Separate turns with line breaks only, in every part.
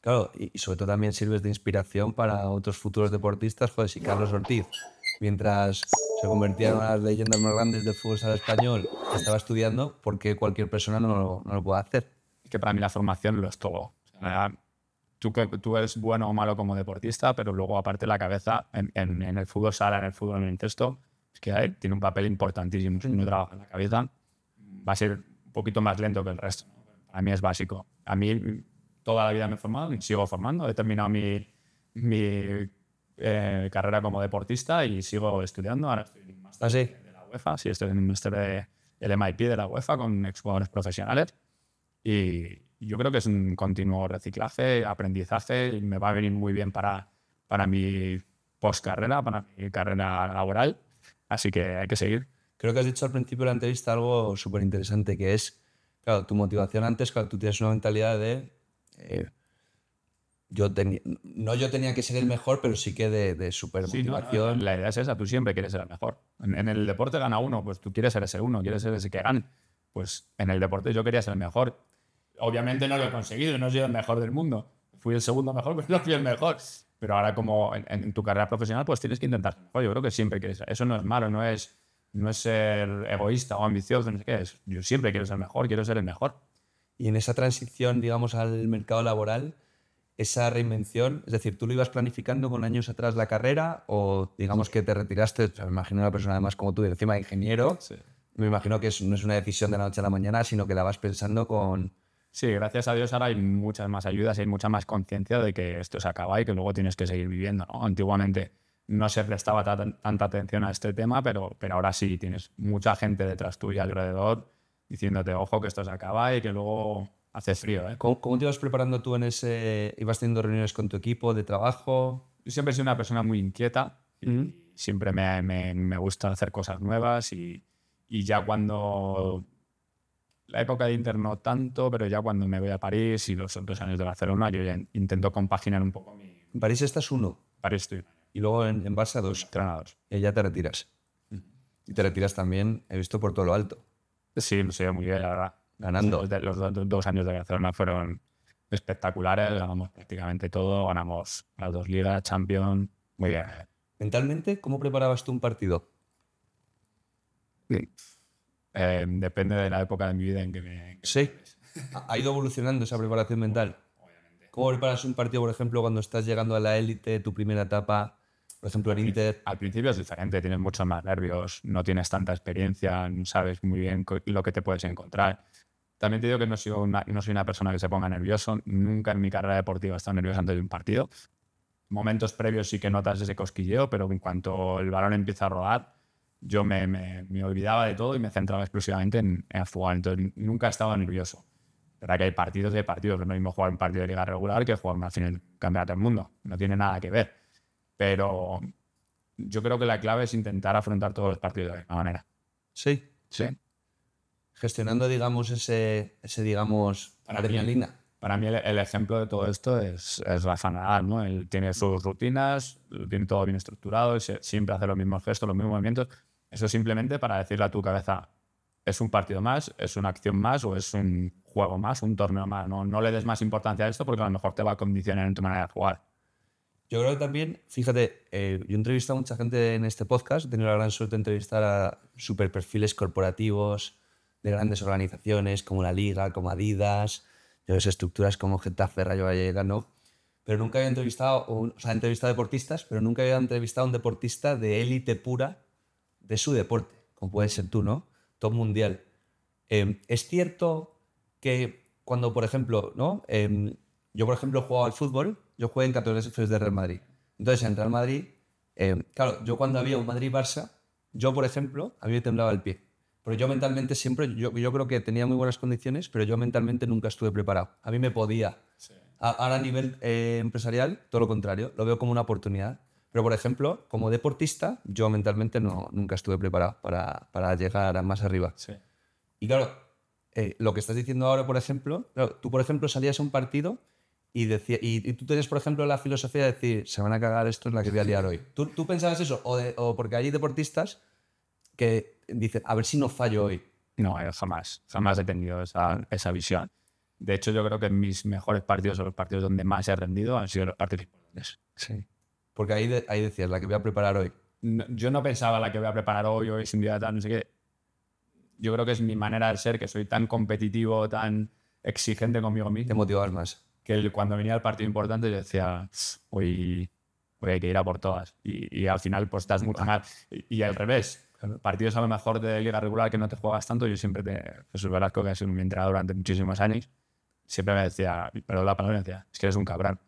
Claro, y sobre todo también sirves de inspiración para otros futuros deportistas. Joder, si Carlos Ortiz, mientras se convertía en una de las leyendas más grandes del fútbol sala español, estaba estudiando,
¿por qué cualquier persona no lo, puede hacer? Es que para mí la formación lo es todo. tú, eres bueno o malo como deportista, pero luego aparte la cabeza en, el fútbol sala, en el fútbol en el texto, es que tiene un papel importantísimo. Si no trabaja en la cabeza, va a ser un poquito más lento que el resto. Para mí es básico. A mí toda la vida me he formado, y sigo formando, he terminado mi, mi eh, carrera como deportista y sigo estudiando. Ahora estoy en un máster ¿Ah, de la UEFA, sí, estoy en un máster de, MIP de la UEFA con exjugadores profesionales. Y yo creo que es un continuo reciclaje, aprendizaje, y me va a venir muy bien para, para mi postcarrera, para mi carrera laboral. Así que hay que seguir. Creo que has dicho al principio de la entrevista algo súper
interesante, que es, claro, tu motivación antes, claro, tú tienes una mentalidad de eh,
yo no yo tenía que ser el mejor, pero sí que de, de super la idea es esa, tú siempre quieres ser el mejor. En, el deporte gana uno, pues tú quieres ser ese uno, quieres ser ese que gane. Pues en el deporte yo quería ser el mejor. Obviamente no lo he conseguido, no soy el mejor del mundo. Fui el segundo mejor, pero no fui el mejor. Pero ahora como en, tu carrera profesional, pues tienes que intentar. Mejor. Yo creo que siempre quieres. Eso no es malo, no es, no es ser egoísta o ambicioso, no sé qué es. Yo siempre quiero ser el mejor, quiero ser el mejor. Y en esa transición, digamos, al mercado laboral,
esa reinvención, es decir, tú lo ibas planificando con años atrás la carrera o digamos que te retiraste, me imagino una persona además como tú, encima de ingeniero, me imagino que no es una decisión de la
noche a la mañana, sino que la vas pensando con... Sí, gracias a Dios ahora hay muchas más ayudas hay mucha más conciencia de que esto se acaba y que luego tienes que seguir viviendo. ¿no? Antiguamente no se prestaba tanta atención a este tema, pero, pero ahora sí, tienes mucha gente detrás tuya alrededor diciéndote, ojo, que esto se acaba y que luego hace frío. ¿eh? ¿Cómo, te ibas preparando tú en ese, ibas teniendo reuniones con tu equipo de trabajo? Yo siempre he sido una persona muy inquieta siempre me, me, me, gusta hacer cosas nuevas y, y ya cuando la época de Inter no tanto, pero ya cuando me voy a París y los otros años de Barcelona, yo intento compaginar un poco mi... En París estás uno. París estoy. Y luego en, en Barça dos. Entrenados. Y ya te retiras. Y te retiras también, he visto, por todo lo alto. Sí, me sé muy bien, la verdad. Ganando. Los, dos años de Barcelona fueron espectaculares, ganamos prácticamente todo, ganamos las dos ligas, champion. muy bien. Mentalmente, ¿cómo preparabas tú un partido? Eh, depende de la
época de mi vida en que me... sí, ha ido evolucionando esa preparación mental. Obviamente. ¿Cómo
preparas un partido, por ejemplo, cuando estás llegando a la élite, tu primera etapa? Por ejemplo, en Inter. Al principio es diferente, tienes muchos más nervios, no tienes tanta experiencia, no sabes muy bien lo que te puedes encontrar. También te digo que no soy, una, no soy una persona que se ponga nervioso. Nunca en mi carrera deportiva he estado nervioso antes de un partido. Momentos previos sí que notas ese cosquilleo, pero en cuanto el balón empieza a rodar, yo me, olvidaba de todo y me centraba exclusivamente en, en jugar. Entonces nunca estaba nervioso verdad que hay partidos y hay partidos. No es mismo jugar un partido de liga regular que jugar una final de campeonato del mundo. No tiene nada que ver. Pero yo creo que la clave es intentar afrontar todos los partidos de la misma manera. Sí. Sí. Gestionando, digamos, ese, digamos, para adrenalina. para mí el, ejemplo de todo esto es, Rafa Nadal, ¿no? Él tiene sus rutinas, tiene todo bien estructurado, siempre hace los mismos gestos, los mismos movimientos. Eso simplemente para decirle a tu cabeza, es un partido más, es una acción más o es un juego más, un torneo más. No, no le des más importancia a esto porque a lo mejor te va a condicionar en tu manera de jugar. Yo creo que también, fíjate, eh, yo he entrevistado a mucha gente
en este podcast, he tenido la gran suerte de entrevistar a super perfiles corporativos de grandes organizaciones como la Liga, como Adidas, yo sé, estructuras como Getafe, Rayo Vallecano, pero nunca había entrevistado, o, sea, he entrevistado deportistas, pero nunca había entrevistado a un deportista de élite pura de su deporte, como puedes ser tú, ¿no? Top mundial. Em, es cierto que cuando, por ejemplo, ¿no? Em, yo, por ejemplo, he jugado al fútbol, yo jugué en 14 inferiores de Real Madrid. Entonces, en Real Madrid, eh, claro, yo cuando había un Madrid-Barça, yo, por ejemplo, a mí me temblaba el pie. Pero yo mentalmente siempre, yo, yo, creo que tenía muy buenas condiciones, pero yo mentalmente nunca estuve preparado. A mí me podía. ahora a nivel eh, empresarial, todo lo contrario, lo veo como una oportunidad. Pero, por ejemplo, como deportista, yo mentalmente no, nunca estuve preparado para, para llegar más arriba. Y claro, eh, lo que estás diciendo ahora, por ejemplo, tú, por ejemplo, salías a un partido y, decía, y, tú tenías, por ejemplo, la filosofía de decir, se van a cagar esto en la que voy a liar hoy. ¿Tú, tú pensabas eso? O, o,
porque hay deportistas que dicen, a ver si no fallo hoy. No, eh, jamás, jamás he tenido esa, esa visión. De hecho, yo creo que mis mejores partidos o los partidos donde más he rendido han sido los partidos Sí. Porque ahí, ahí decías, la que voy a preparar hoy. yo no pensaba la que voy a preparar hoy, hoy sin día tal, no sé qué. Yo creo que es mi manera de ser, que soy tan competitivo, tan exigente conmigo mismo. Te motivas más que cuando venía el partido importante yo decía, hoy, hay que ir a por todas. Y, al final pues estás muy mal. Y, al revés, partidos a lo mejor de liga regular que no te juegas tanto, yo siempre te... Jesús Velasco, que ha sido mi entrenador durante muchísimos años, siempre me decía, pero la palabra me decía, es que eres un cabrón.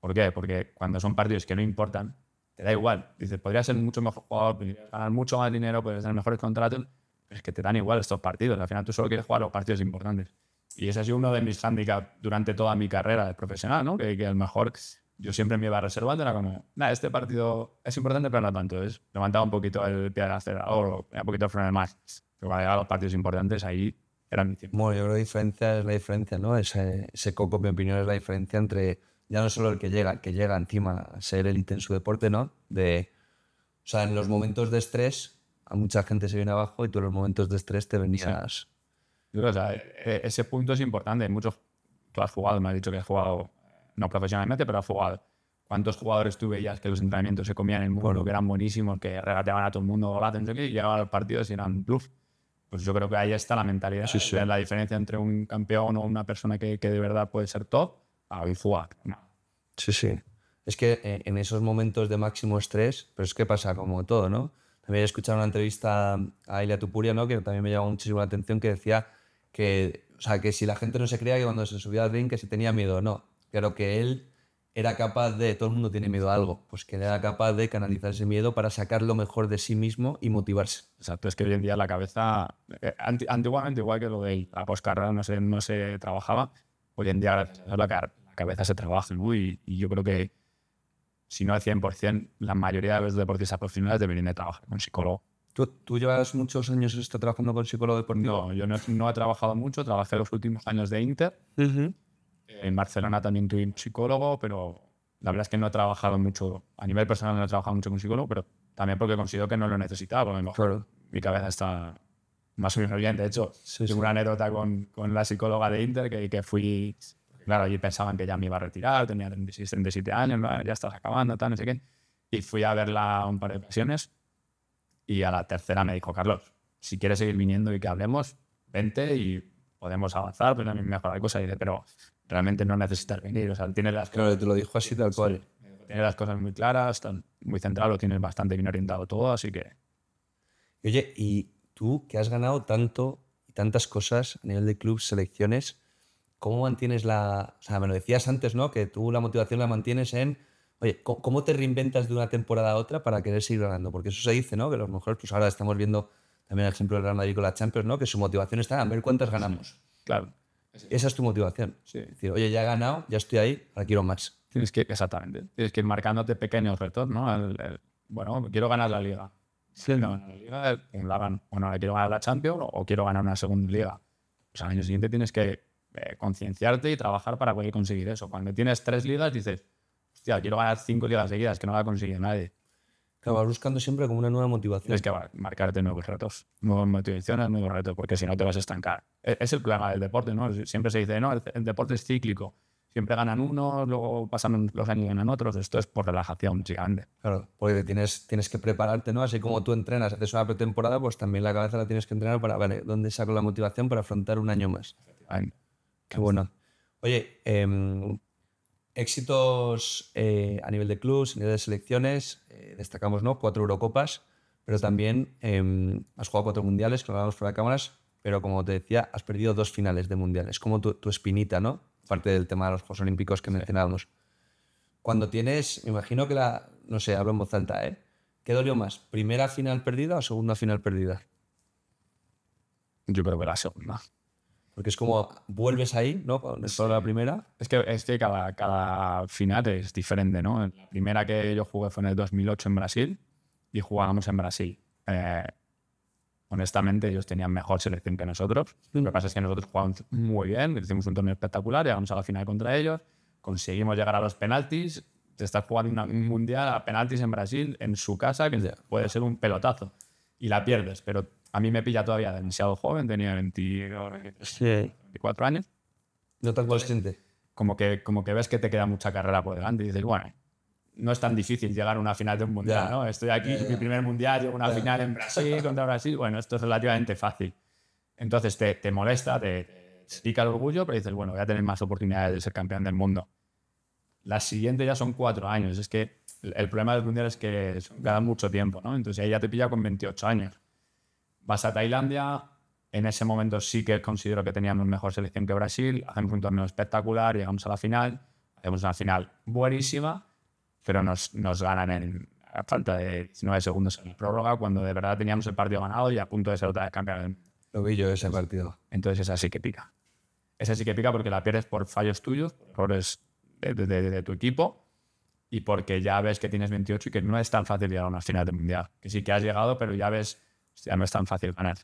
¿Por qué? Porque cuando son partidos que no importan, te da igual. Dices, podría ser mucho mejor jugador, podrías ganar mucho más dinero, podrías tener mejores contratos, es que te dan igual estos partidos. Al final tú solo quieres jugar los partidos importantes. Y ese ha sido uno de mis handicaps durante toda mi carrera de profesional, ¿no? Que, que a lo mejor yo siempre me iba reservando, era como, nada, este partido es importante, pero no tanto. Es levantaba un poquito el pie del acelerador o un poquito el freno más. Pero cuando llegaba los partidos importantes, ahí era mi tiempo. Bueno, yo creo que la diferencia es la diferencia, ¿no? Ese, ese coco, mi opinión, es la diferencia entre
ya no solo el que llega, que llega encima a ser élite en su deporte, ¿no? De, o sea, en los
momentos de estrés, a mucha gente se viene abajo y tú en los momentos de estrés te venías. O sea, e-, e-, ese punto es importante. Muchos, tú has jugado, me has dicho que has jugado, no profesionalmente, pero has jugado. ¿Cuántos jugadores tuve ya que los entrenamientos se comían el mundo, que eran buenísimos, que regateaban a todo el mundo, y llegaban a los partidos y eran bluff? Pues yo creo que ahí está la mentalidad. Sí, sí. La diferencia entre un campeón o una persona que, que de verdad puede ser top a jugar. Sí, sí. Es que eh, en esos momentos de máximo estrés, pero es que pasa como todo,
¿no? También he escuchado una entrevista a Ilya Tupuria, ¿no? que también me llamó muchísimo la atención, que decía que, o sea, que si la gente no se creía que cuando se subía al ring que se tenía miedo, no. Creo que él era capaz de, todo el mundo tiene miedo a algo, pues que era capaz de canalizar ese miedo para sacar lo mejor
de sí mismo y motivarse. Exacto, es que hoy en día la cabeza, eh, antiguamente igual que lo de la poscarrera no se, no se trabajaba, hoy en día la, cabeza se trabaja, y, yo creo que si no al 100%, la mayoría de los deportistas profesionales deberían de trabajar con psicólogo ¿Tú, llevas muchos años está trabajando con psicólogo deportivo? No, yo no, he trabajado mucho, trabajé los últimos años de Inter. En Barcelona también tuve un psicólogo, pero la verdad es que no he trabajado mucho, a nivel personal no he trabajado mucho con psicólogo, pero también porque considero que no lo necesitaba, mejor mi cabeza está más o menos bien. De hecho, tengo una anécdota con, la psicóloga de Inter que, que fui, claro, allí pensaban que ya me iba a retirar, tenía 36, 37 años, ya estás acabando, tal, no sé qué. Y fui a verla un par de ocasiones y a la tercera me dijo, Carlos, si quieres seguir viniendo y que hablemos, vente y podemos avanzar, pero pues, mejora mejorar cosas. Y dice, pero realmente no necesitas venir. O sea, tienes las claro, te lo dijo así tal cual. las cosas muy claras, muy centrado lo tienes bastante bien orientado todo, así que. Oye, y tú que has ganado tanto y tantas cosas
a nivel de club, selecciones, ¿cómo mantienes la. O sea, me lo decías antes, ¿no? Que tú la motivación la mantienes en Oye, ¿cómo te reinventas de una temporada a otra para querer seguir ganando? Porque eso se dice, ¿no? Que los mejores, pues ahora estamos viendo también el ejemplo del Real Madrid con la Champions, ¿no? Que su motivación está en ver cuántas
ganamos. Claro. Esa es tu motivación. Sí. Es decir, oye, ya he ganado, ya estoy ahí, ahora quiero más. Tienes que, exactamente. Tienes que ir marcándote pequeños retos, ¿no? bueno, quiero ganar la liga. sí, la liga, Bueno, quiero ganar la Champions o quiero ganar una segunda liga. Pues al año siguiente tienes que eh, concienciarte y trabajar para poder conseguir eso. Cuando tienes tres ligas, dices, hostia, quiero ganar cinco ligas seguidas, que no la consigue nadie. Claro, vas buscando siempre como una nueva motivación. Es que va, a marcarte nuevos retos, nuevas motivaciones, nuevos retos, porque si no te vas a estancar. E-, es, el problema del deporte, ¿no? Siempre se dice, no, el, deporte es cíclico. Siempre ganan unos, luego pasan los años y ganan otros. Esto es por relajación gigante. Claro, porque tienes, tienes que prepararte, ¿no?
Así como tú entrenas, haces una pretemporada, pues también la cabeza la tienes que entrenar para, vale, ¿dónde saco la motivación para afrontar un año más? qué bueno. Oye, em, Éxitos eh, a nivel de clubs, a nivel de selecciones, eh, destacamos ¿no? cuatro Eurocopas, pero también em, has jugado cuatro mundiales, que lo hablamos fuera de cámaras, pero como te decía, has perdido dos finales de mundiales, como tu, espinita, ¿no? Parte del tema de los Juegos Olímpicos que mencionábamos. Cuando tienes, me imagino que la, no sé, hablo en voz alta, ¿eh? ¿Qué dolió más? ¿Primera final perdida o segunda final perdida?
Yo creo que la segunda. Porque es como vuelves ahí, ¿no? solo la primera. Es que, es cada, cada, final es diferente, ¿no? La primera que yo jugué fue en el 2008 en Brasil y jugábamos en Brasil. Eh, honestamente, ellos tenían mejor selección que nosotros. Lo que pasa es que nosotros jugamos muy bien, hicimos un torneo espectacular, llegamos a la final contra ellos, conseguimos llegar a los penaltis. Te estás jugando un mundial a penaltis en Brasil, en su casa, que puede ser un pelotazo. Y la pierdes, pero a mí me pilla todavía demasiado joven, tenía 22, 24 años. No tan consciente. Como que, como que ves que te queda mucha carrera por delante y dices, bueno, no es tan difícil llegar a una final de un mundial, ¿no? Estoy aquí, mi primer mundial, llego a una final en Brasil contra Brasil. Bueno, esto es relativamente fácil. Entonces te, te molesta, te, te pica el orgullo, pero dices, bueno, voy a tener más oportunidades de ser campeón del mundo. La siguiente ya son cuatro años. Es que el, problema del mundial es que cada mucho tiempo, ¿no? Entonces ahí ya te pilla con 28 años. Vas a Tailandia, en ese momento sí que considero que teníamos mejor selección que Brasil, hacemos un torneo espectacular, llegamos a la final, hacemos una final buenísima, pero nos, nos ganan en a falta de 19 segundos en la prórroga, cuando de verdad teníamos el partido ganado y a punto de ser otra vez campeón. Lo vi yo ese partido. Entonces esa sí que pica. Esa sí que pica porque la pierdes por fallos tuyos, por errores de, de, de tu equipo y porque ya ves que tienes 28 y que no es tan fácil llegar a una final de mundial. Que sí que has llegado, pero ya ves ya no es tan fácil ganar.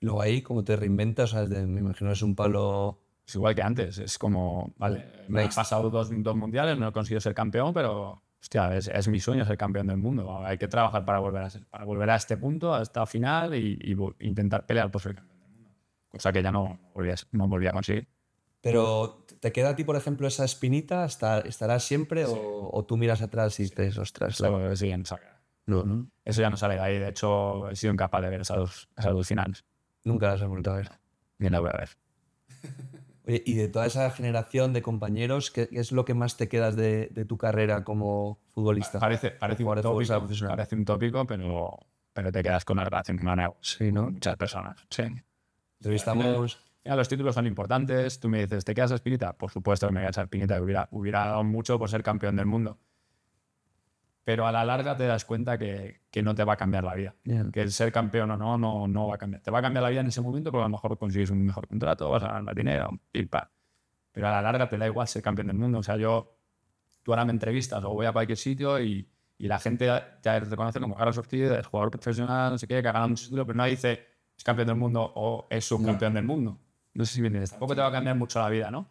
Luego ahí, como te reinventas, me imagino es un palo... Es igual que antes, es como, vale, eh, me he pasado dos, mundiales, no he conseguido ser campeón, pero es, mi sueño ser campeón del mundo. Hay que trabajar para volver a, para volver a este punto, a esta final y, intentar pelear por ser campeón del mundo. Cosa que ya no volví a, no a conseguir.
Pero, ¿te queda a ti, por ejemplo, esa espinita?
estarás siempre o, tú miras atrás y dices, ostras? Claro, siguen, sacando? No, Eso ya no sale de ahí. De hecho, he sido incapaz de ver esas dos, finales. Nunca las he vuelto a ver. Ni la voy a ver.
Oye, y de toda esa generación de compañeros, ¿qué, es lo que más
te quedas de, tu carrera como futbolista? Parece, parece, un, tópico, pero, pero te quedas con la relación que Sí, ¿no? Muchas personas. Sí. los títulos son importantes. Tú me dices, ¿te quedas a Espinita? Por supuesto que me quedas a Espinita. Hubiera, hubiera dado mucho por ser campeón del mundo pero a la larga te das cuenta que, no te va a cambiar la vida. Que el ser campeón o no, no, no va a cambiar. Te va a cambiar la vida en ese momento porque a lo mejor consigues un mejor contrato, vas a ganar más dinero, pipa. Pero a la larga te da igual ser campeón del mundo. O sea, yo, tú ahora me entrevistas o voy a cualquier sitio y, y la gente te reconoce como Carlos Ortiz, es jugador profesional, no sé qué, que ha ganado un pero no dice es campeón del mundo o es subcampeón del mundo. No sé si bien Tampoco te va a cambiar mucho la vida, ¿no?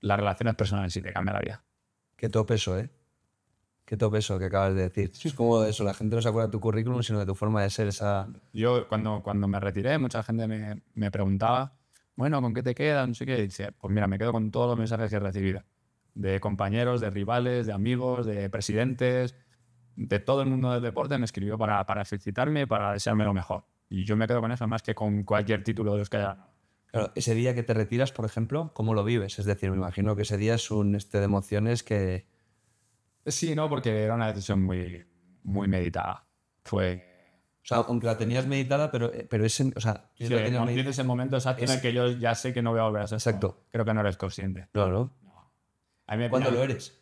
Las relaciones personales sí te cambian la vida. Qué top eso, ¿eh? Qué top eso que acabas de decir. Es como eso, la gente no se acuerda de tu currículum, sino de tu forma de ser esa... Yo cuando, cuando me retiré, mucha gente me, me preguntaba, bueno, ¿con qué te quedas? No sé qué. pues mira, me quedo con todos los mensajes que he recibido. De compañeros, de rivales, de amigos, de presidentes, de todo el mundo del deporte me escribió para, para felicitarme, para desearme lo mejor. Y yo me quedo con eso más que con cualquier título de los que haya Claro, ese día que te retiras, por ejemplo, ¿cómo lo vives? Es decir, me imagino que ese día es un este de emociones que, Sí, no, porque era una decisión muy, muy meditada. Fue. O sea, aunque la tenías meditada, pero, eh, pero ese. O sea, sí, no tienes el momento exacto es... en el que yo ya sé que no voy a volver a ser. Exacto. Creo que no eres consciente. No, no. A mí ¿Cuándo lo eres?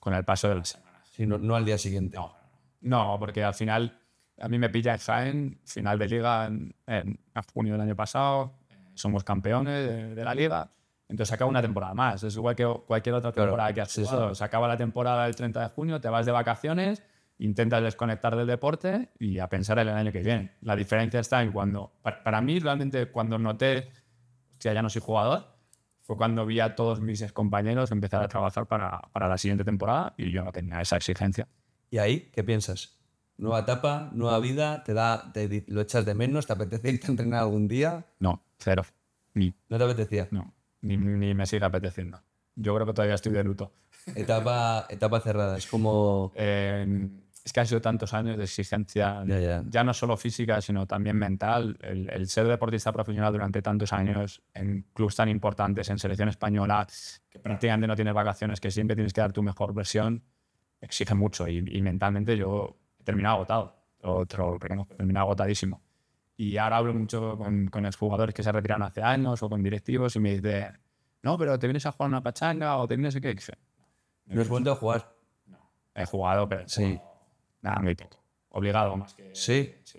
Con el paso de las semanas. no, al día siguiente. No, porque al final. A mí me pilla el Jaén, final de liga en, junio del año pasado. Eh, somos campeones de la liga entonces acaba una temporada más. Es igual que cualquier otra temporada que has Se acaba la temporada del 30 de junio, te vas de vacaciones, intentas desconectar del deporte y a pensar en el año que viene. La diferencia está en cuando, para, mí realmente cuando noté, que ya no soy jugador, fue cuando vi a todos mis compañeros empezar a trabajar para, la siguiente temporada y yo no tenía esa exigencia. ¿Y ahí qué piensas?
¿Nueva etapa, nueva vida? ¿Te da, lo echas de menos? ¿Te apetece irte a entrenar algún día?
No, cero. ¿No te apetecía? No ni, me sigue apeteciendo. Yo creo que todavía estoy de luto. Etapa, etapa cerrada, es como... es que ha sido tantos años de exigencia, ya no solo física, sino también mental. El, ser deportista profesional durante tantos años en clubes tan importantes, en selección española, que prácticamente no tienes vacaciones, que siempre tienes que dar tu mejor versión, exige mucho. Y, mentalmente yo he terminado agotado, otro, he terminado agotadísimo. Y ahora hablo mucho con, los jugadores que se retiraron hace años o con directivos y me dicen, no, pero te vienes a jugar una pachanga o te vienes a qué. ¿No es vuelto a jugar? No. He jugado, pero sí. Nada, Obligado más que. Sí. sí.